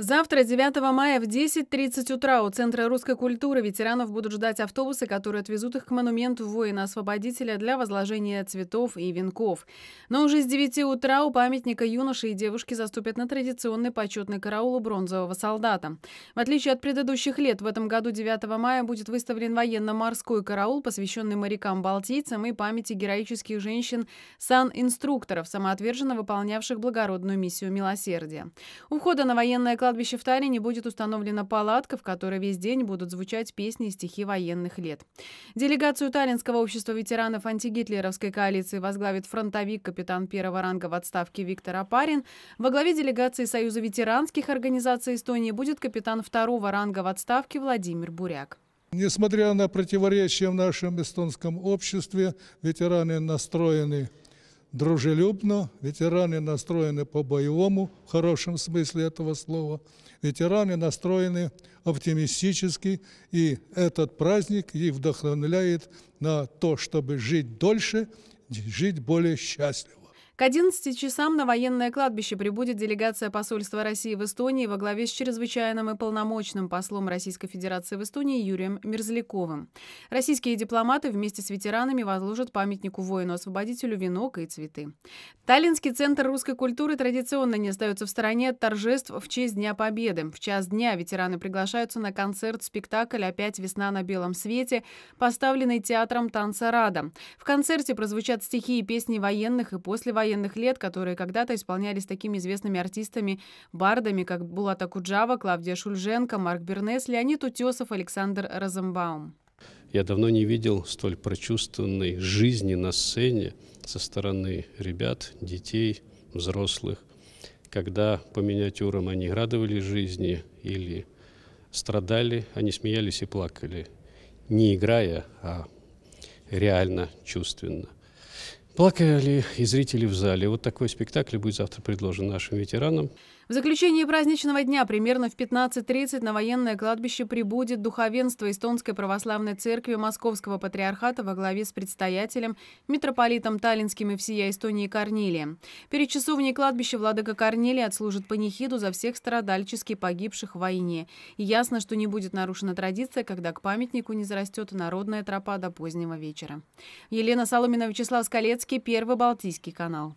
Завтра, 9 мая в 10.30 утра у Центра русской культуры ветеранов будут ждать автобусы, которые отвезут их к монументу воина-освободителя для возложения цветов и венков. Но уже с 9 утра у памятника юноши и девушки заступят на традиционный почетный караул у бронзового солдата. В отличие от предыдущих лет, в этом году 9 мая будет выставлен военно-морской караул, посвященный морякам-балтийцам и памяти героических женщин-сан-инструкторов, самоотверженно выполнявших благородную миссию милосердия. Ухода на военное класс кладбище в Таллине будет установлена палатка, в которой весь день будут звучать песни и стихи военных лет. Делегацию Таллинского общества ветеранов антигитлеровской коалиции возглавит фронтовик капитан первого ранга в отставке Виктор Апарин. Во главе делегации Союза ветеранских организаций Эстонии будет капитан второго ранга в отставке Владимир Буряк. Несмотря на противоречия в нашем эстонском обществе, ветераны настроены дружелюбно, ветераны настроены по-боевому, в хорошем смысле этого слова, ветераны настроены оптимистически, и этот праздник их вдохновляет на то, чтобы жить дольше, жить более счастливо. К 11 часам на военное кладбище прибудет делегация посольства России в Эстонии во главе с чрезвычайным и полномочным послом Российской Федерации в Эстонии Юрием Мерзляковым. Российские дипломаты вместе с ветеранами возложат памятнику воину-освободителю венок и цветы. Таллинский центр русской культуры традиционно не остается в стороне от торжеств в честь Дня Победы. В час дня ветераны приглашаются на концерт-спектакль «Опять весна на белом свете», поставленный театром танца Рада. В концерте прозвучат стихи и песни военных и послевоенных военных лет, которые когда-то исполнялись такими известными артистами, бардами, как Булата Куджава, Клавдия Шульженко, Марк Бернес, Леонид Утесов, Александр Розенбаум. Я давно не видел столь прочувствованной жизни на сцене со стороны ребят, детей, взрослых, когда по миниатюрам они радовали жизни или страдали, они смеялись и плакали, не играя, а реально, чувственно. Плакали и зрители в зале. Вот такой спектакль будет завтра предложен нашим ветеранам. В заключение праздничного дня примерно в 15.30 на военное кладбище прибудет духовенство Эстонской православной церкви Московского патриархата во главе с предстоятелем, митрополитом Таллинским и всея Эстонии Корнилием. Перед часовней кладбища Владыка Корнилий отслужит панихиду за всех страдальчески погибших в войне. И ясно, что не будет нарушена традиция, когда к памятнику не зарастет народная тропа до позднего вечера. Елена Соломина, Вячеслав Скалец, Советский Первый Балтийский канал.